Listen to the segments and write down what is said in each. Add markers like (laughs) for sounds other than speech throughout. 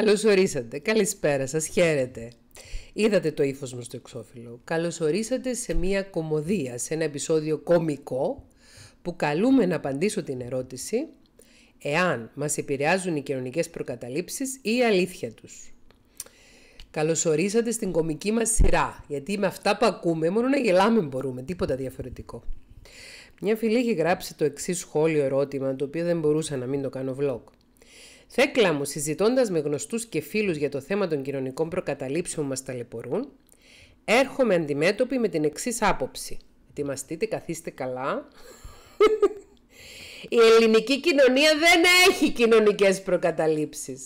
Καλώς ορίσατε, καλησπέρα σας χαίρετε. Είδατε το ύφος μου στο εξώφυλλο. Καλώς ορίσατε σε μια κομμωδία, σε ένα επεισόδιο κομικό που καλούμε να απαντήσω την ερώτηση εάν μας επηρεάζουν οι κοινωνικές προκαταλήψεις ή η αλήθεια τους. Καλώς ορίσατε στην κομική μας σειρά, γιατί με αυτά που ακούμε μόνο να γελάμε μπορούμε, τίποτα διαφορετικό. Μια φίλη έχει γράψει το εξής σχόλιο ερώτημα, το οποίο δεν μπορούσα να μην το κάνω vlog. Θέκλα μου, συζητώντας με γνωστούς και φίλους για το θέμα των κοινωνικών προκαταλήψεων μας ταλαιπωρούν, έρχομαι αντιμέτωπη με την εξής άποψη. Ετοιμαστείτε, καθίστε καλά. Η ελληνική κοινωνία δεν έχει κοινωνικές προκαταλήψεις.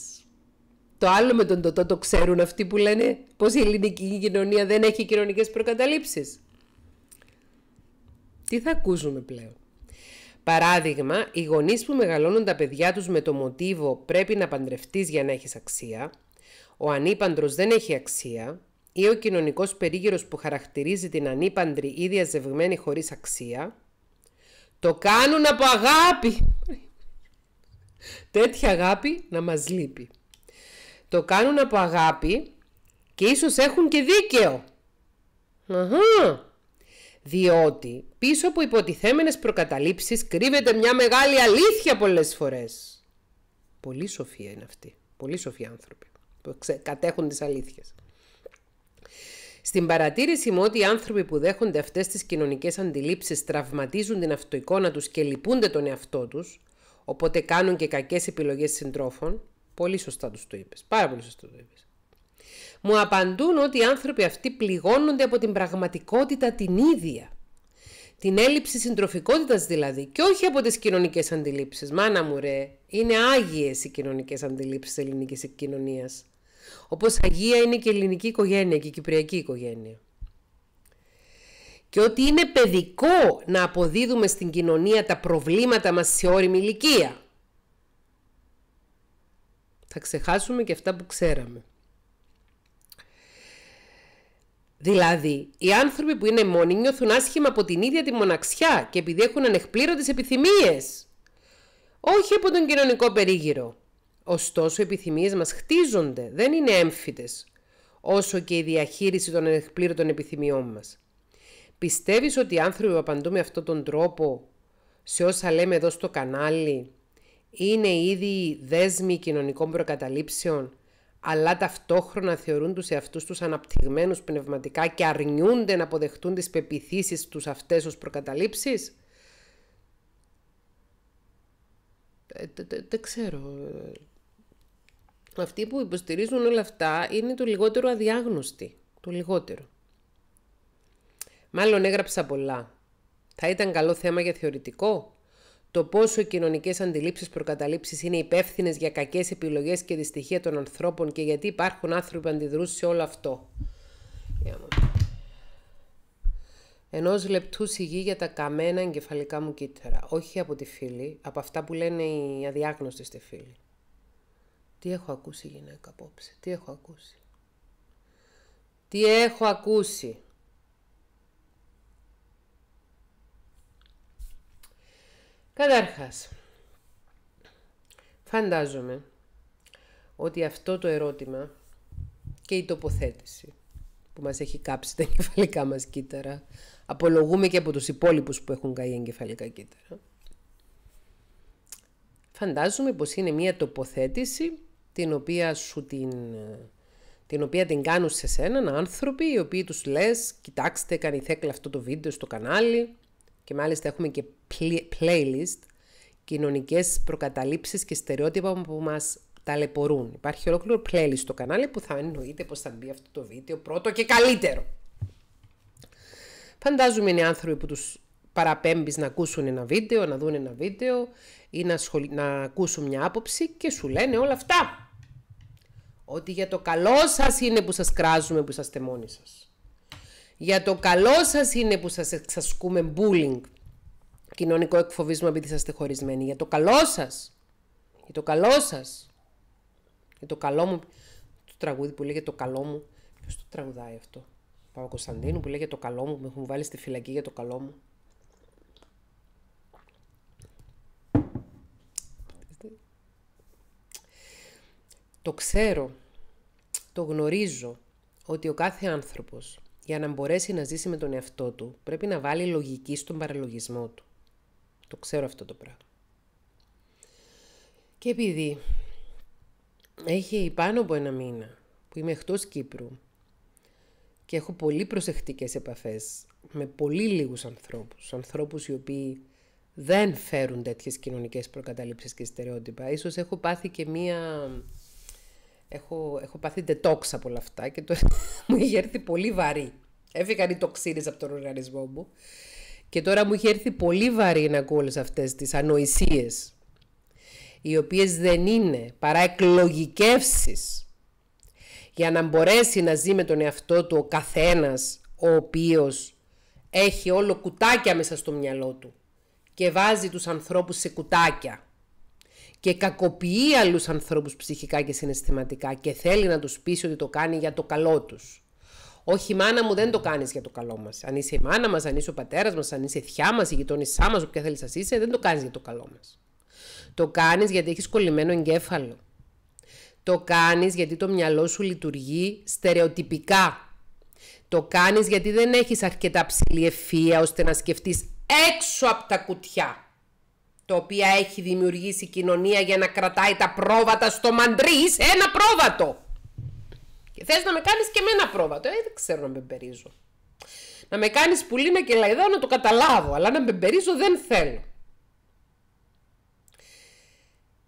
Το άλλο με τον τοτό το ξέρουν αυτοί που λένε πως η ελληνική κοινωνία δεν έχει κοινωνικές προκαταλήψεις. Τι θα ακούσουμε πλέον. Παράδειγμα, οι γονείς που μεγαλώνουν τα παιδιά τους με το μοτίβο «πρέπει να παντρευτείς για να έχεις αξία», «ο ανήπαντρος δεν έχει αξία» ή «ο κοινωνικός περίγυρος που χαρακτηρίζει την ανήπαντρη ή διαζευγμένη χωρίς αξία» το κάνουν από αγάπη. Τέτοια αγάπη να μας λείπει. Το κάνουν από αγάπη και ίσως έχουν και δίκαιο. Αχα. Διότι πίσω από υποτιθέμενες προκαταλήψεις κρύβεται μια μεγάλη αλήθεια πολλές φορές. Πολύ σοφία είναι αυτή. Πολύ σοφοί άνθρωποι που κατέχουν τις αλήθειες. Στην παρατήρηση μου ότι οι άνθρωποι που δέχονται αυτές τις κοινωνικές αντιλήψεις τραυματίζουν την αυτοικόνα τους και λυπούνται τον εαυτό τους, οπότε κάνουν και κακές επιλογές συντρόφων, πολύ σωστά τους το είπες, πάρα πολύ σωστά το είπες. Μου απαντούν ότι οι άνθρωποι αυτοί πληγώνονται από την πραγματικότητα την ίδια. Την έλλειψη συντροφικότητας δηλαδή και όχι από τις κοινωνικές αντιλήψεις. Μάνα μου ρε, είναι άγιες οι κοινωνικές αντιλήψεις της ελληνικής κοινωνίας. Όπως αγία είναι και η ελληνική οικογένεια και η κυπριακή οικογένεια. Και ότι είναι παιδικό να αποδίδουμε στην κοινωνία τα προβλήματα μας σε όριμη ηλικία. Θα ξεχάσουμε και αυτά που ξέραμε. Δηλαδή, οι άνθρωποι που είναι μόνοι νιώθουν άσχημα από την ίδια τη μοναξιά και επειδή έχουν ανεκπλήρωτες επιθυμίες. Όχι από τον κοινωνικό περίγυρο. Ωστόσο, οι επιθυμίες μας χτίζονται, δεν είναι έμφυτες, όσο και η διαχείριση των ανεκπλήρωτων επιθυμιών μας. Πιστεύεις ότι οι άνθρωποι που απαντούν με αυτόν τον τρόπο σε όσα λέμε εδώ στο κανάλι είναι ήδη δέσμοι κοινωνικών προκαταλήψεων αλλά ταυτόχρονα θεωρούν τους εαυτούς τους αναπτυγμένους πνευματικά και αρνιούνται να αποδεχτούν τις πεπιθήσεις τους αυτές ως προκαταλήψεις. Ε, δεν ξέρω. Αυτοί που υποστηρίζουν όλα αυτά είναι το λιγότερο αδιάγνωστοι. Το λιγότερο. Μάλλον έγραψα πολλά. Θα ήταν καλό θέμα για θεωρητικό το πόσο οι κοινωνικές αντιλήψεις προκαταλήψεις είναι υπεύθυνες για κακές επιλογές και δυστυχία των ανθρώπων και γιατί υπάρχουν άνθρωποι που αντιδρούν σε όλο αυτό. Ενός λεπτού σιγή για τα καμένα εγκεφαλικά μου κύτταρα. Όχι από τη φίλη, από αυτά που λένε οι αδιάγνωστοι στη φίλη. Τι έχω ακούσει γυναίκα απόψε, τι έχω ακούσει. Τι έχω ακούσει. Κατάρχας, φαντάζομαι ότι αυτό το ερώτημα και η τοποθέτηση που μας έχει κάψει τα εγκεφαλικά μας κύτταρα, απολογούμε και από τους υπόλοιπους που έχουν καεί εγκεφαλικά κύτταρα, φαντάζομαι πως είναι μία τοποθέτηση την οποία σου την την οποία την κάνουν σε σέναν άνθρωποι οι οποίοι τους λες κοιτάξτε κάνει θέκλα αυτό το βίντεο στο κανάλι και μάλιστα έχουμε και playlist, κοινωνικές προκαταλήψεις και στερεότυπα που μας ταλαιπωρούν. Υπάρχει ολόκληρο playlist στο κανάλι που θα εννοείται πως θα μπει αυτό το βίντεο πρώτο και καλύτερο. Φαντάζομαι είναι άνθρωποι που τους παραπέμπεις να ακούσουν ένα βίντεο, να δουν ένα βίντεο ή να, να ακούσουν μια άποψη και σου λένε όλα αυτά. Ότι για το καλό σας είναι που σας κράζουμε, που είσαστε μόνοι σας. Για το καλό σας είναι που σας εξασκούμε bullying, κοινωνικό εκφοβισμό επειδή είστε χωρισμένοι. Για το καλό σας. Για το καλό σας. Για το καλό μου. Το τραγούδι που λέει για το καλό μου. Ποιος το τραγουδάει αυτό. Παπα Κωνσταντίνου που για το καλό μου. Με έχουν βάλει στη φυλακή για το καλό μου. Το ξέρω, το γνωρίζω ότι ο κάθε άνθρωπος για να μπορέσει να ζήσει με τον εαυτό του, πρέπει να βάλει λογική στον παραλογισμό του. Το ξέρω αυτό το πράγμα. Και επειδή έχει πάνω από ένα μήνα που είμαι εκτός Κύπρου και έχω πολύ προσεκτικές επαφές με πολύ λίγους ανθρώπους, ανθρώπους οι οποίοι δεν φέρουν τέτοιες κοινωνικές προκαταλήψεις και στερεότυπα. Ίσως έχω πάθει και μία Έχω, έχω πάθει detox από όλα αυτά και το... (laughs) μου είχε έρθει πολύ βαρύ. Έφυγαν οι τοξίνες από τον οργανισμό μου. Και τώρα μου είχε έρθει πολύ βαρύ να ακούω όλες αυτές τις ανοησίες, οι οποίες δεν είναι παρά εκλογικεύσεις για να μπορέσει να ζει με τον εαυτό του ο καθένας ο οποίος έχει όλο κουτάκια μέσα στο μυαλό του και βάζει τους ανθρώπους σε κουτάκια και κακοποιεί άλλους ανθρώπους ψυχικά και συναισθηματικά και θέλει να τους πείσει ότι το κάνει για το καλό τους. Όχι, μάνα μου, δεν το κάνεις για το καλό μας. Αν είσαι η μάνα μας, αν είσαι ο πατέρας μας, αν είσαι η θιά μας, η γειτόνισά μας, όποια θέλεις να είσαι, δεν το κάνεις για το καλό μας. Το κάνεις γιατί έχεις κολλημένο εγκέφαλο. Το κάνεις γιατί το μυαλό σου λειτουργεί στερεοτυπικά. Το κάνεις γιατί δεν έχεις αρκετά ψηλή ευφία ώστε να σκεφτείς έξω από τα κουτιά το οποία έχει δημιουργήσει κοινωνία για να κρατάει τα πρόβατα στο μαντρί. Είσαι ένα πρόβατο. Και θες να με κάνεις και εμένα πρόβατο. Ε, δεν ξέρω να με περίζω. Να με κάνεις πουλίνα και λαϊδάω να το καταλάβω, αλλά να με περίζω δεν θέλω.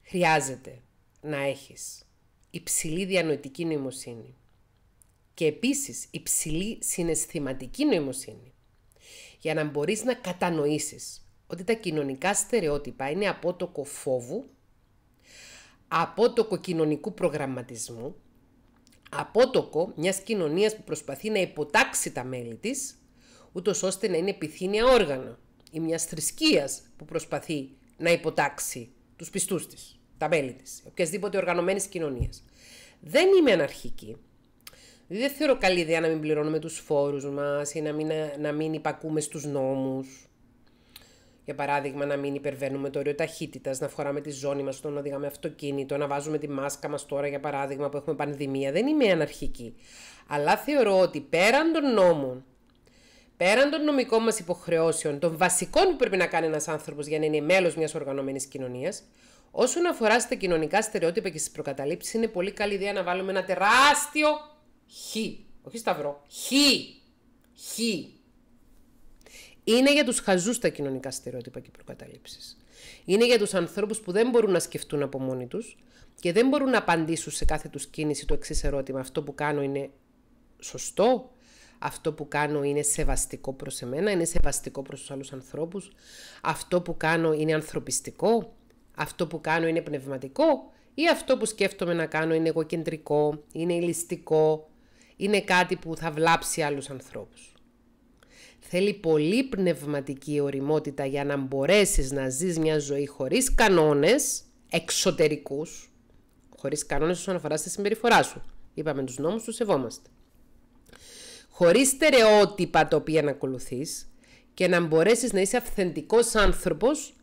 Χρειάζεται να έχεις υψηλή διανοητική νοημοσύνη και επίσης υψηλή συναισθηματική νοημοσύνη για να μπορείς να κατανοήσεις ότι τα κοινωνικά στερεότυπα είναι απότοκο φόβου, απότοκο κοινωνικού προγραμματισμού, απότοκο μιας κοινωνίας που προσπαθεί να υποτάξει τα μέλη της, ούτως ώστε να είναι επιθύνια όργανα ή μιας θρησκείας που προσπαθεί να υποτάξει τους πιστούς της, τα μέλη της, οποιασδήποτε οργανωμένης κοινωνίας. Δεν είμαι αναρχική, δεν θεωρώ καλή ιδέα να μην πληρώνουμε τους φόρους μας ή να μην, να μην υπακούμε στους νόμους. Για παράδειγμα, να μην υπερβαίνουμε το όριο ταχύτητας, να φοράμε τη ζώνη μας όταν οδηγάμε αυτοκίνητο, να βάζουμε τη μάσκα μας τώρα, για παράδειγμα, που έχουμε πανδημία. Δεν είμαι αναρχική. Αλλά θεωρώ ότι πέραν των νόμων, πέραν των νομικών μας υποχρεώσεων, των βασικών που πρέπει να κάνει ένας άνθρωπος για να είναι μέλος μιας οργανωμένης κοινωνίας, όσον αφορά στα κοινωνικά στερεότυπα και στις προκαταλήψεις, είναι πολύ καλή ιδέα να βάλουμε ένα τεράστιο χ. Όχι σταυρό. Χ. Χ. Είναι για τους χαζούς τα κοινωνικά στερεότυπα και προκαταλήψεις. Είναι για τους ανθρώπους που δεν μπορούν να σκεφτούν από μόνοι τους και δεν μπορούν να απαντήσουν σε κάθε τους κίνηση το εξής ερώτημα. Αυτό που κάνω είναι σωστό, αυτό που κάνω είναι σεβαστικό προς εμένα, είναι σεβαστικό προς τους άλλους ανθρώπους, αυτό που κάνω είναι ανθρωπιστικό, αυτό που κάνω είναι πνευματικό ή αυτό που σκέφτομαι να κάνω είναι εγωκεντρικό, είναι ηλιστικό, είναι κάτι που θα βλάψει άλλους ανθρώπους. Θέλει πολύ πνευματική οριμότητα για να μπορέσεις να ζεις μια ζωή χωρίς κανόνες εξωτερικούς, χωρίς κανόνες όσον αφορά στη συμπεριφορά σου. Είπαμε τους νόμους, τους σεβόμαστε. Χωρίς στερεότυπα τα οποία να ακολουθείς και να μπορέσεις να είσαι αυθεντικός άνθρωπος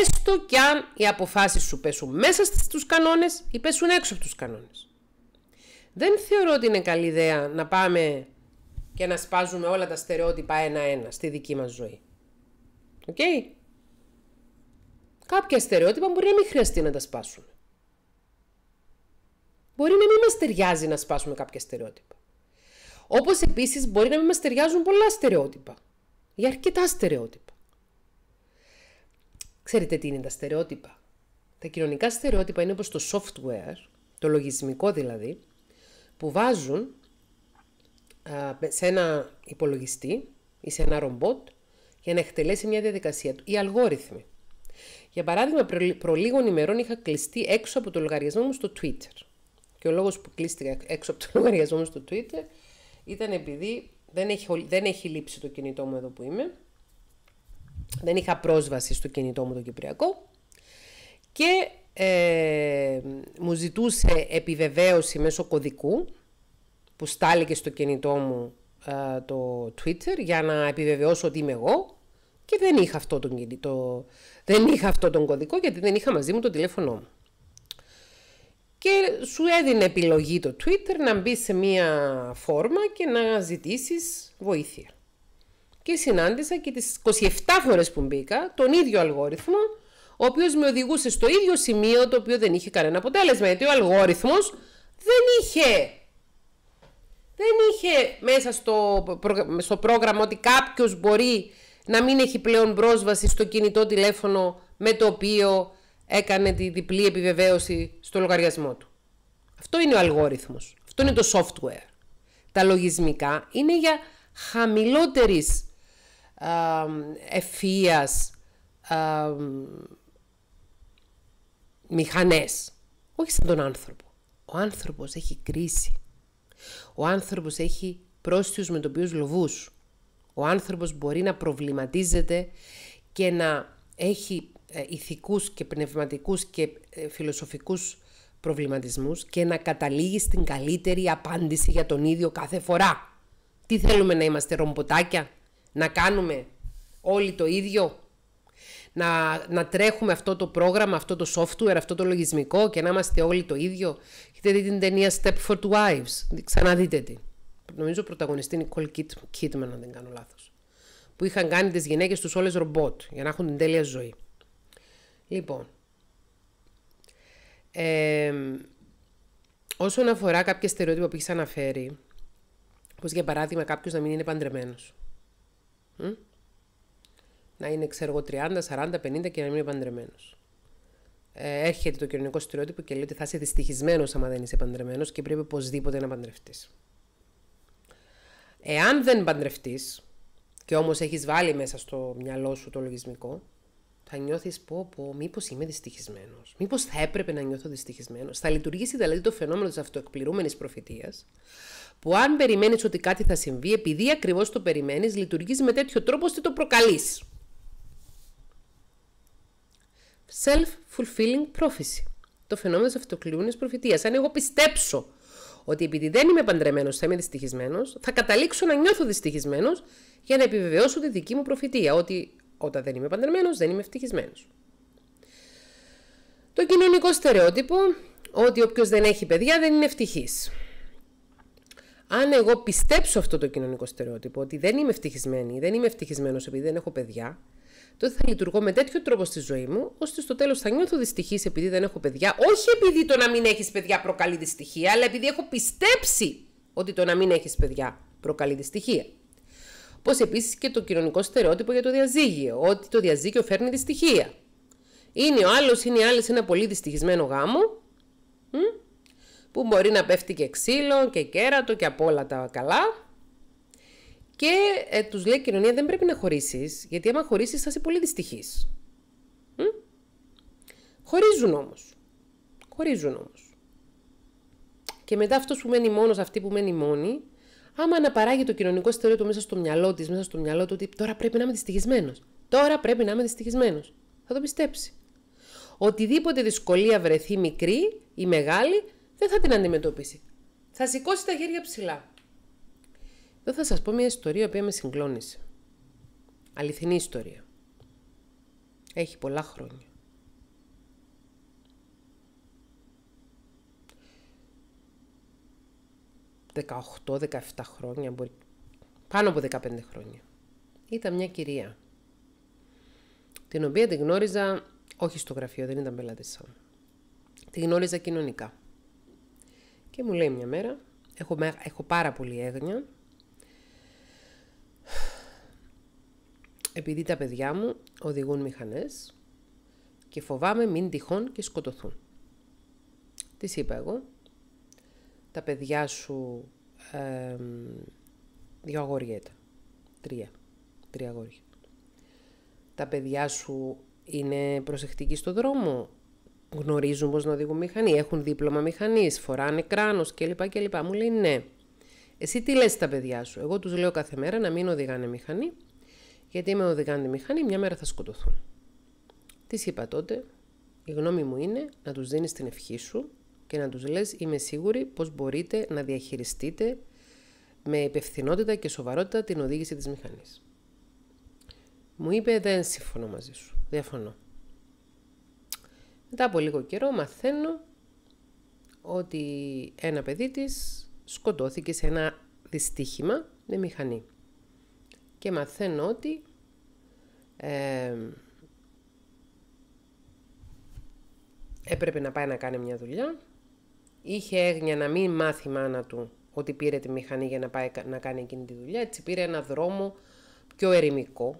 έστω κι αν οι αποφάσεις σου πέσουν μέσα στους κανόνες ή πέσουν έξω από τους κανόνες. Δεν θεωρώ ότι είναι καλή ιδέα να πάμε και να σπάζουμε όλα τα στερεότυπα ένα-ένα στη δική μας ζωή. Οκ. Κάποια στερεότυπα μπορεί να μην χρειαστεί να τα σπάσουμε. Μπορεί να μην μας ταιριάζει να σπάσουμε κάποια στερεότυπα. Όπως επίσης μπορεί να μην μας ταιριάζουν πολλά στερεότυπα. Για αρκετά στερεότυπα. Ξέρετε τι είναι τα στερεότυπα. Τα κοινωνικά στερεότυπα είναι όπως το software, το λογισμικό δηλαδή, που βάζουν σε ένα υπολογιστή ή σε ένα ρομπότ για να εκτελέσει μια διαδικασία του. Οι αλγόριθμοι. Για παράδειγμα, προ λίγων ημερών είχα κλειστεί έξω από το λογαριασμό μου στο Twitter. Και ο λόγος που κλείστηκα έξω από το (laughs) λογαριασμό μου στο Twitter ήταν επειδή δεν έχει, δεν έχει λείψει το κινητό μου εδώ που είμαι. Δεν είχα πρόσβαση στο κινητό μου το κυπριακό. Και ε, μου ζητούσε επιβεβαίωση μέσω κωδικού που στάλικε στο κινητό μου ε, το Twitter για να επιβεβαιώσω ότι είμαι εγώ και δεν είχα, αυτό τον κινητό, δεν είχα αυτό τον κωδικό γιατί δεν είχα μαζί μου το τηλέφωνό μου. Και σου έδινε επιλογή το Twitter να μπεις σε μία φόρμα και να ζητήσεις βοήθεια. Και συνάντησα και τις 27 φορές που μπήκα τον ίδιο αλγόριθμο, ο οποίος με οδηγούσε στο ίδιο σημείο το οποίο δεν είχε κανένα αποτέλεσμα, γιατί ο αλγόριθμος δεν είχε δεν είχε μέσα στο, στο πρόγραμμα ότι κάποιος μπορεί να μην έχει πλέον πρόσβαση στο κινητό τηλέφωνο με το οποίο έκανε τη διπλή επιβεβαίωση στο λογαριασμό του. Αυτό είναι ο αλγόριθμος. Αυτό είναι το software. Τα λογισμικά είναι για χαμηλότερης εφίας μηχανές. Όχι σαν τον άνθρωπο. Ο άνθρωπος έχει κρίση. Ο άνθρωπος έχει πρόστιους με το οποίος λοβούς. Ο άνθρωπος μπορεί να προβληματίζεται και να έχει ε, ηθικούς και πνευματικούς και ε, φιλοσοφικούς προβληματισμούς και να καταλήγει στην καλύτερη απάντηση για τον ίδιο κάθε φορά. Τι θέλουμε να είμαστε ρομποτάκια, να κάνουμε όλοι το ίδιο, να, να τρέχουμε αυτό το πρόγραμμα, αυτό το software, αυτό το λογισμικό και να είμαστε όλοι το ίδιο. Έχετε δει την ταινία Step for Two Wives, ξαναδείτε τη. Νομίζω πρωταγωνιστή Nicole Kidman, αν δεν κάνω λάθος. Που είχαν κάνει τις γυναίκες τους όλες ρομπότ για να έχουν την τέλεια ζωή. Λοιπόν, ε, όσον αφορά κάποια στερεότυπα που έχεις αναφέρει, όπως για παράδειγμα κάποιος να μην είναι παντρεμένος να είναι ξέρω εγώ 30, 40, 50 και να μην είναι παντρεμένος. Ε, έρχεται το κοινωνικό στερεότυπο και λέει ότι θα είσαι δυστυχισμένος άμα δεν είσαι παντρεμένος και πρέπει οπωσδήποτε να παντρευτείς. Εάν δεν παντρευτείς, και όμως έχεις βάλει μέσα στο μυαλό σου το λογισμικό, θα νιώθεις πω, πω μήπως είμαι δυστυχισμένος. Μήπως θα έπρεπε να νιώθω δυστυχισμένος. Θα λειτουργήσει δηλαδή το φαινόμενο της αυτοεκπληρούμενης προφητείας, που αν περιμένεις ότι κάτι θα συμβεί, επειδή ακριβώς το περιμένεις, λειτουργείς με τέτοιο τρόπο ώστε το προκαλείς self-fulfilling prophecy. Το φαινόμενο της αυτοκληρούμενη προφητείας. Αν εγώ πιστέψω ότι επειδή δεν είμαι παντρεμένος, θα είμαι δυστυχισμένος, θα καταλήξω να νιώθω δυστυχισμένος για να επιβεβαιώσω τη δική μου προφητεία. Ότι όταν δεν είμαι παντρεμένος, δεν είμαι ευτυχισμένος. Το κοινωνικό στερεότυπο ότι όποιος δεν έχει παιδιά δεν είναι ευτυχής. Αν εγώ πιστέψω αυτό το κοινωνικό στερεότυπο, ότι δεν είμαι ευτυχισμένη, δεν είμαι ευτυχισμένος επειδή δεν έχω παιδιά, τότε θα λειτουργώ με τέτοιο τρόπο στη ζωή μου, ώστε στο τέλος θα νιώθω δυστυχής επειδή δεν έχω παιδιά. Όχι επειδή το να μην έχεις παιδιά προκαλεί δυστυχία, αλλά επειδή έχω πιστέψει ότι το να μην έχεις παιδιά προκαλεί δυστυχία. Πώς επίσης και το κοινωνικό στερεότυπο για το διαζύγιο, ότι το διαζύγιο φέρνει δυστυχία. Είναι ο άλλος, είναι η άλλη ένα πολύ δυστυχισμένο γάμο, που μπορεί να πέφτει και ξύλο και κέρατο και από όλα τα καλά, και ε, τους λέει η κοινωνία: Δεν πρέπει να χωρίσεις, γιατί άμα χωρίσεις θα είσαι πολύ δυστυχής. Χωρίζουν όμως. Χωρίζουν όμως. Και μετά αυτός που μένει μόνος, αυτή που μένει μόνη, άμα αναπαράγει το κοινωνικό στερεό του μέσα στο μυαλό της, μέσα στο μυαλό του, ότι τώρα πρέπει να είμαι δυστυχισμένος. Τώρα πρέπει να είμαι δυστυχισμένος. Θα το πιστέψει. Οτιδήποτε δυσκολία βρεθεί μικρή ή μεγάλη, δεν θα την αντιμετωπίσει. Θα σηκώσει τα χέρια ψηλά. Δεν θα σας πω μια ιστορία οποια με συγκλώνησε. Αληθινή ιστορία. Έχει πολλά χρόνια. «18-17 χρόνια, μπορεί... πάνω από 15 χρόνια. Ήταν μια κυρία, την οποία την γνώριζα, όχι στο γραφείο, δεν ήταν πελάτης σαν. Τη γνώριζα κοινωνικά. Και μου λέει μια μέρα, έχω, έχω πάρα πολύ έγνοια επειδή τα παιδιά μου οδηγούν μηχανές και φοβάμαι μην τυχόν και σκοτωθούν. Τις σού είπαγα; Τα παιδιά είπα εγώ, τα παιδιά σου ε, δύο τρία, τρία αγόρια. Τα παιδιά σου είναι προσεκτικοί στο δρόμο, γνωρίζουν πώς να οδηγούν μηχανή, έχουν δίπλωμα μηχανής, φοράνε κράνος κλπ. κλπ. Μου λέει ναι. Εσύ τι λες τα παιδιά σου. Εγώ τους λέω κάθε μέρα να μην οδηγάνε μηχανή γιατί με οδηγάνε τη μηχανή, μια μέρα θα σκοτωθούν. Τι είπα τότε, η γνώμη μου είναι να τους δίνεις την ευχή σου και να τους λες Είμαι σίγουρη πως μπορείτε να διαχειριστείτε με υπευθυνότητα και σοβαρότητα την οδήγηση της μηχανής. Μου είπε: Δεν συμφωνώ μαζί σου. Διαφωνώ. Μετά από λίγο καιρό μαθαίνω ότι ένα παιδί της σκοτώθηκε σε ένα δυστύχημα με μηχανή και μαθαίνω ότι έπρεπε να πάει να κάνει μια δουλειά. Είχε έγνοια να μην μάθει η μάνα του ότι πήρε τη μηχανή για να πάει να κάνει εκείνη τη δουλειά. Έτσι πήρε ένα δρόμο πιο ερημικό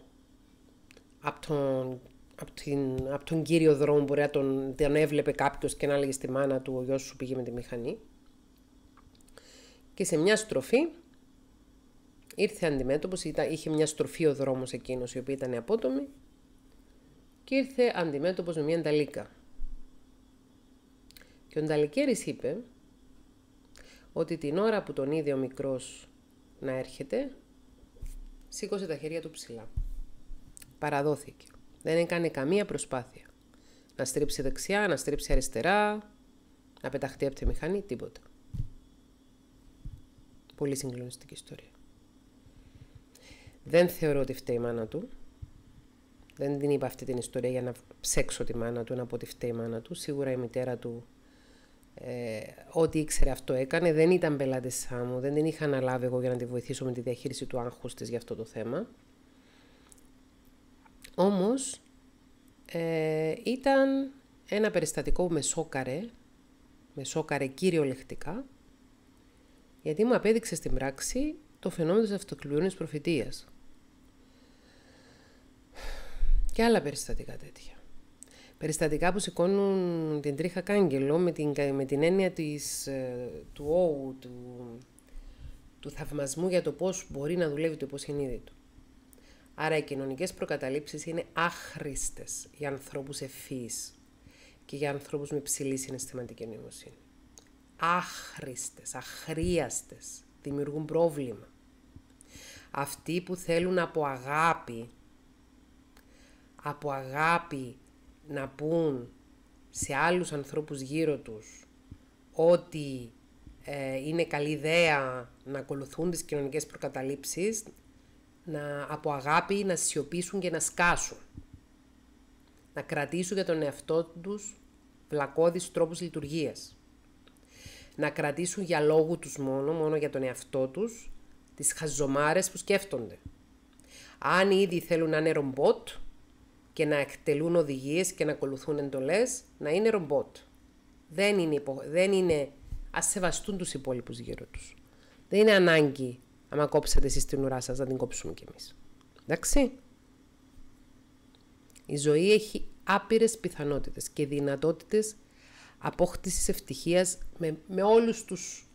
από τον, από την, από τον κύριο δρόμο. Μπορεί να τον, τον έβλεπε κάποιος και να έλεγε στη μάνα του ο γιος σου πήγε με τη μηχανή. Και σε μια στροφή Ήρθε αντιμέτωπος, είχε μια στροφή ο δρόμος εκείνος η οποία ήταν απότομη και ήρθε αντιμέτωπος με μια νταλίκα. Και ο νταλικέρης είπε ότι την ώρα που τον είδε ο μικρός να έρχεται, σήκωσε τα χέρια του ψηλά. Παραδόθηκε. Δεν έκανε καμία προσπάθεια. Να στρίψει δεξιά, να στρίψει αριστερά, να πεταχτεί από τη μηχανή, τίποτα. Πολύ συγκλονιστική ιστορία. Δεν θεωρώ ότι φταίει η μάνα του. Δεν την είπα αυτή την ιστορία για να ψέξω τη μάνα του, να πω ότι φταίει η μάνα του. Σίγουρα η μητέρα του ε, ό,τι ήξερε αυτό έκανε. Δεν ήταν πελάτησά μου, δεν την είχα αναλάβει εγώ για να τη βοηθήσω με τη διαχείριση του άγχους της για αυτό το θέμα. Όμως ε, ήταν ένα περιστατικό που με σόκαρε, με σόκαρε κυριολεκτικά, γιατί μου απέδειξε στην πράξη το φαινόμενο της αυτοκλειώνης προφητείας και άλλα περιστατικά τέτοια. Περιστατικά που σηκώνουν την τρίχα κάγκελο με την, με την έννοια της, ε, του όου, του, του θαυμασμού για το πώς μπορεί να δουλεύει το υποσχενείδη του. Άρα οι κοινωνικές προκαταλήψεις είναι άχρηστες για ανθρώπους ευφύης και για ανθρώπους με ψηλή συναισθηματική νοημοσύνη. Άχρηστες, αχρίαστες, δημιουργούν πρόβλημα. Αυτοί που θέλουν από αγάπη από αγάπη να πούν σε άλλους ανθρώπους γύρω τους ότι ε, είναι καλή ιδέα να ακολουθούν τις κοινωνικές προκαταλήψεις, να, από αγάπη να σιωπήσουν και να σκάσουν. Να κρατήσουν για τον εαυτό τους βλακώδεις τρόπους λειτουργίας. Να κρατήσουν για λόγου τους μόνο, μόνο για τον εαυτό τους, τις χαζομάρες που σκέφτονται. Αν ήδη θέλουν να είναι ρομπότ, και να εκτελούν οδηγίες και να ακολουθούν εντολές, να είναι ρομπότ. Δεν είναι, υπο... δεν είναι... Ας σεβαστούν τους υπόλοιπους γύρω τους. Δεν είναι ανάγκη, άμα κόψετε εσείς την ουρά σας, να την κόψουμε κι εμείς. Εντάξει. Η ζωή έχει άπειρες πιθανότητες και δυνατότητες απόκτησης ευτυχίας με, με όλους τους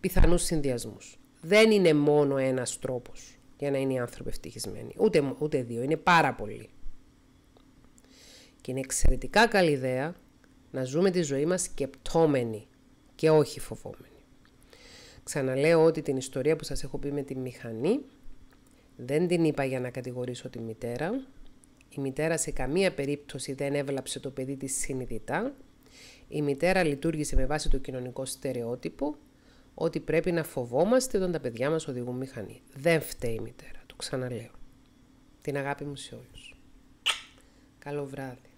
πιθανούς συνδυασμούς. Δεν είναι μόνο ένας τρόπος για να είναι οι άνθρωποι ευτυχισμένοι. Ούτε, ούτε δύο. Είναι πάρα πολλοί. Και είναι εξαιρετικά καλή ιδέα να ζούμε τη ζωή μας σκεπτόμενοι και όχι φοβόμενοι. Ξαναλέω ότι την ιστορία που σας έχω πει με τη μηχανή δεν την είπα για να κατηγορήσω τη μητέρα. Η μητέρα σε καμία περίπτωση δεν έβλαψε το παιδί της συνειδητά. Η μητέρα λειτουργήσε με βάση το κοινωνικό στερεότυπο ότι πρέπει να φοβόμαστε όταν τα παιδιά μας οδηγούν μηχανή. Δεν φταίει η μητέρα, το ξαναλέω. Την αγάπη μου σε όλους. Καλό βράδυ.